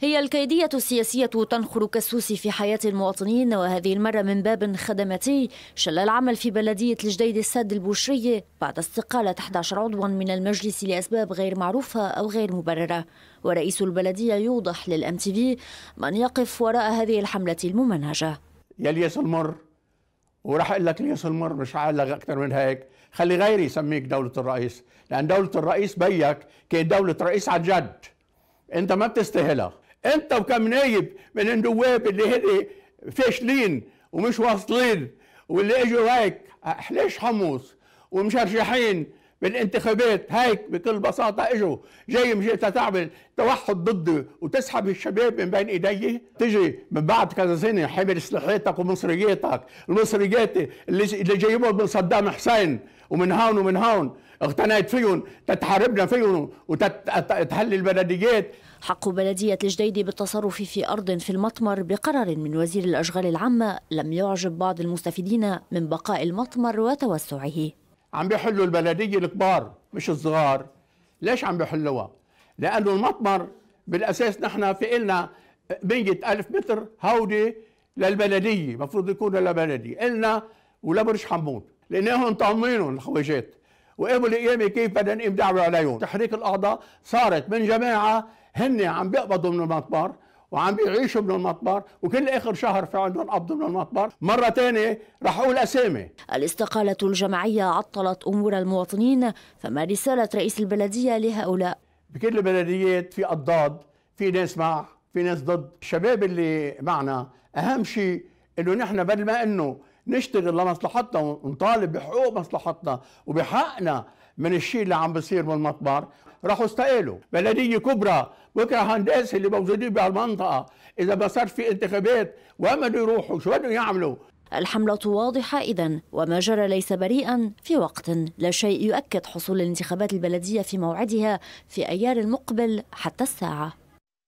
هي الكيدية السياسية تنخر كالسوس في حياة المواطنين وهذه المرة من باب خدماتي شل العمل في بلدية الجديد الساد البوشرية بعد استقالة 11 عضوا من المجلس لأسباب غير معروفة أو غير مبررة ورئيس البلدية يوضح للأم تي في من يقف وراء هذه الحملة الممنهجة يا الياس المر وراح اقول لك الياس المر مش هعلق اكثر من هيك خلي غيري يسميك دولة الرئيس لأن دولة الرئيس بيك كان دولة رئيس عن جد أنت ما بتستاهلها انت وكم نايب من النواب اللي هن فاشلين ومش واصلين واللي اجوا هيك حليش حموص ومشرشحين بالانتخابات هيك بكل بساطة اجوا جاي مجيت تعمل توحد ضدي وتسحب الشباب من بين ايدي تجي من بعد كذا سنة حمل سلاحيتك ومصرياتك المصريات اللي اللي جايبهم من صدام حسين ومن هون ومن هون اغتنيت فيهم تتحاربنا فيهم وتحل البلديات حق بلدية الجديد بالتصرف في أرض في المطمر بقرار من وزير الأشغال العامة لم يعجب بعض المستفيدين من بقاء المطمر وتوسعه عم بيحلوا البلديه الكبار مش الصغار ليش عم بيحلوها؟ لانه المطمر بالاساس نحن في النا 100000 متر هودي للبلديه المفروض يكون للبلديه النا ولبرج حمود لانهم مطمنين الخويجات وقبل القيامة كيف بدنا نقيم دعوة عليهم تحريك الأعضاء صارت من جماعة هن عم بيقبضوا من المطمر وعم بيعيشوا من المطبر وكل اخر شهر في عندهم قبض من المطبر مره ثانيه رح اقول اسامي الاستقاله الجماعيه عطلت امور المواطنين فما رساله رئيس البلديه لهؤلاء بكل البلديات في اضداد في ناس مع في ناس ضد الشباب اللي معنا اهم شيء انه نحن بدل ما انه نشتغل لمصلحتنا ونطالب بحقوق مصلحتنا وبحقنا من الشيء اللي عم بصير بالمطبر راحوا استقالوا بلدية كبرى بكرة هندسة اللي موجودين بهالمنطقة إذا ما صار في انتخابات وين بدهم يروحوا شو بدهم يعملوا الحملة واضحة إذا وما جرى ليس بريئا في وقت لا شيء يؤكد حصول الانتخابات البلدية في موعدها في أيار المقبل حتى الساعة